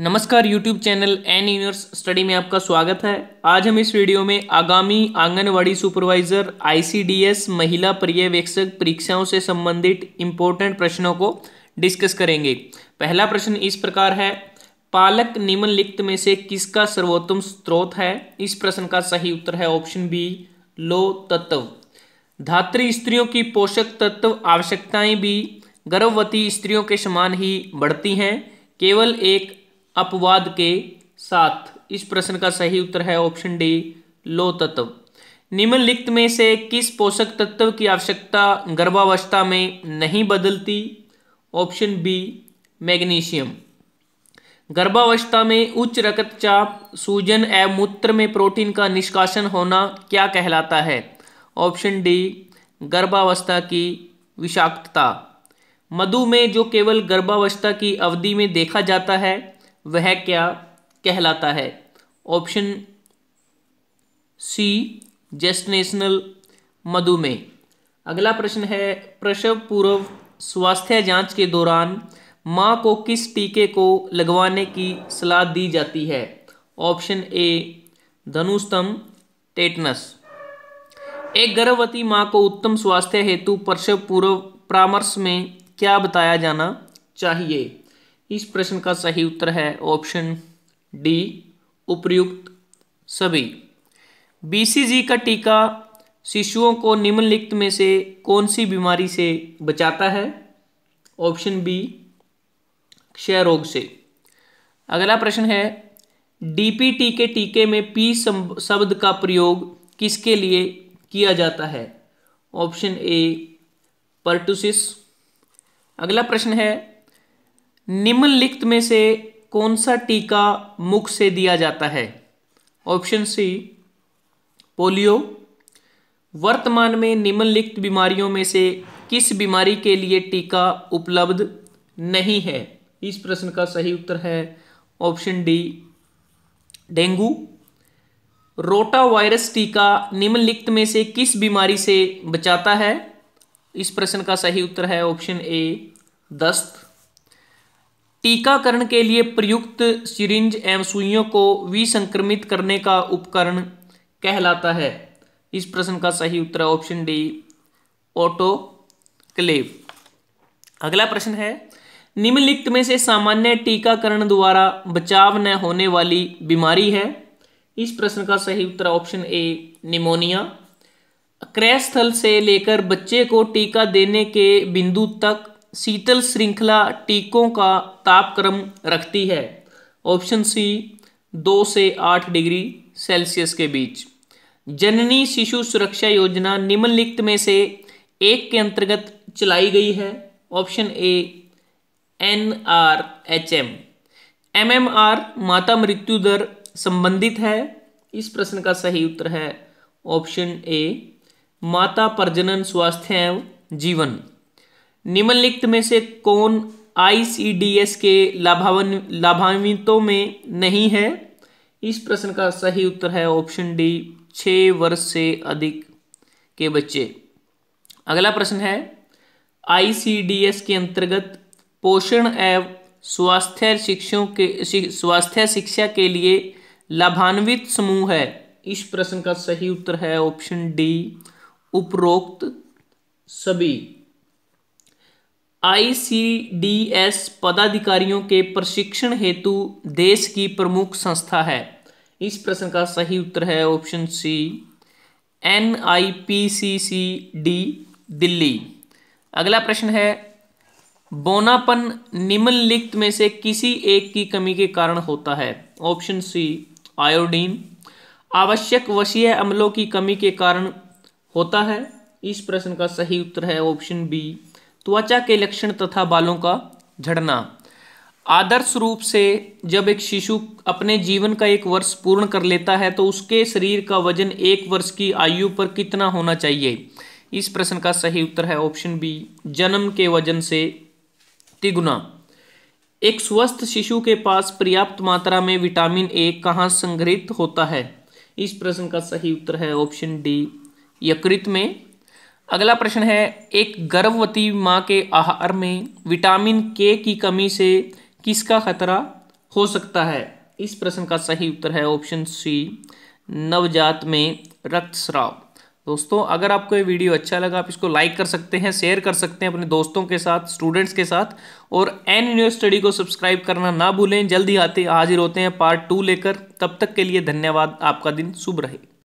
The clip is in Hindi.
नमस्कार YouTube channel N universe study में आपका स्वागत है आज हम इस वीडियो में आगामी आंगनवाड़ी सुपरवाइजर आईसीडीएस महिला पर्यवेक्षक परीक्षाओं से संबंधित इम्पोर्टेंट प्रश्नों को डिस्कस करेंगे पहला प्रश्न इस प्रकार है पालक निम्नलिखित में से किसका सर्वोत्तम स्रोत है इस प्रश्न का सही उत्तर है ऑप्शन बी लो तत्व धात्री स्त्रियों की पोषक तत्व आवश्यकताएं भी गर्भवती स्त्रियों के समान ही बढ़ती हैं केवल एक अपवाद के साथ इस प्रश्न का सही उत्तर है ऑप्शन डी लो तत्व निम्नलिखित में से किस पोषक तत्व की आवश्यकता गर्भावस्था में नहीं बदलती ऑप्शन बी मैग्नीशियम गर्भावस्था में उच्च रक्तचाप सूजन एवं मूत्र में प्रोटीन का निष्कासन होना क्या कहलाता है ऑप्शन डी गर्भावस्था की विषाक्तता मधु में जो केवल गर्भावस्था की अवधि में देखा जाता है वह क्या कहलाता है ऑप्शन सी जेस्टनेशनल मधुमेह अगला प्रश्न है प्रसव पूर्व स्वास्थ्य जांच के दौरान माँ को किस टीके को लगवाने की सलाह दी जाती है ऑप्शन ए धनुस्तम टेटनस एक गर्भवती माँ को उत्तम स्वास्थ्य हेतु प्रसव पूर्व परामर्श में क्या बताया जाना चाहिए इस प्रश्न का सही उत्तर है ऑप्शन डी उपयुक्त सभी बीसीजी का टीका शिशुओं को निम्नलिखित में से कौन सी बीमारी से बचाता है ऑप्शन बी क्षय रोग से अगला प्रश्न है डीपीटी के टीके में पी शब्द का प्रयोग किसके लिए किया जाता है ऑप्शन ए पर्टुसिस अगला प्रश्न है निम्नलिखित में से कौन सा टीका मुख से दिया जाता है ऑप्शन सी पोलियो वर्तमान में निम्नलिखित बीमारियों में से किस बीमारी के लिए टीका उपलब्ध नहीं है इस प्रश्न का सही उत्तर है option D dengue rotavirus टीका निम्नलिखित में से किस बीमारी से बचाता है इस प्रश्न का सही उत्तर है ऑप्शन ए दस्त टीकाकरण के लिए प्रयुक्त सिरिंज एवं सुइयों को विसंक्रमित करने का उपकरण कहलाता है इस प्रश्न का सही उत्तर है ऑप्शन डी ऑटो क्लेव अगला प्रश्न है निम्नलिखित में से सामान्य टीकाकरण द्वारा बचाव न होने वाली बीमारी है इस प्रश्न का सही उत्तर ऑप्शन ए निमोनिया क्रय स्थल से लेकर बच्चे को टीका देने के बिंदु तक शीतल श्रृंखला टीकों का तापक्रम रखती है ऑप्शन सी दो से आठ डिग्री सेल्सियस के बीच जननी शिशु सुरक्षा योजना निम्नलिखित में से एक के अंतर्गत चलाई गई है option A N R H M M M R माता मृत्यु दर संबंधित है इस प्रश्न का सही उत्तर है ऑप्शन ए माता प्रजनन स्वास्थ्य एवं जीवन निम्नलिखित में से कौन आईसीडीएस के लाभावन लाभान्वितों में नहीं है इस प्रश्न का सही उत्तर है ऑप्शन डी छः वर्ष से अधिक के बच्चे अगला प्रश्न है आईसीडीएस के अंतर्गत पोषण एवं स्वास्थ्य शिक्षों के स्वास्थ्य शिक्षा के लिए लाभान्वित समूह है इस प्रश्न का सही उत्तर है ऑप्शन डी उपरोक्त सभी आईसीडीएस पदाधिकारियों के प्रशिक्षण हेतु देश की प्रमुख संस्था है इस प्रश्न का सही उत्तर है option C N I P C C D Delhi अगला प्रश्न है बोनापन निम्नलिखित में से किसी एक की कमी के कारण होता है ऑप्शन सी आयोडीन आवश्यक वसीय अम्लों की कमी के कारण होता है इस प्रश्न का सही उत्तर है ऑप्शन बी त्वचा के लक्षण तथा बालों का झड़ना आदर्श रूप से जब एक शिशु अपने जीवन का एक वर्ष पूर्ण कर लेता है तो उसके शरीर का वजन एक वर्ष की आयु पर कितना होना चाहिए इस प्रश्न का सही उत्तर है ऑप्शन बी जन्म के वजन से तिगुना एक स्वस्थ शिशु के पास पर्याप्त मात्रा में विटामिन ए कहाँ संग्रहित होता है इस प्रश्न का सही उत्तर है ऑप्शन डी यकृत में अगला प्रश्न है एक गर्भवती माँ के आहार में विटामिन के की कमी से किसका खतरा हो सकता है इस प्रश्न का सही उत्तर है ऑप्शन सी नवजात में रक्तस्राव दोस्तों अगर आपको ये वीडियो अच्छा लगा आप इसको लाइक कर सकते हैं शेयर कर सकते हैं अपने दोस्तों के साथ स्टूडेंट्स के साथ और एन यूनिवर्स स्टडी को सब्सक्राइब करना ना भूलें जल्द ही आते हाजिर होते हैं पार्ट टू लेकर तब तक के लिए धन्यवाद आपका दिन शुभ रहे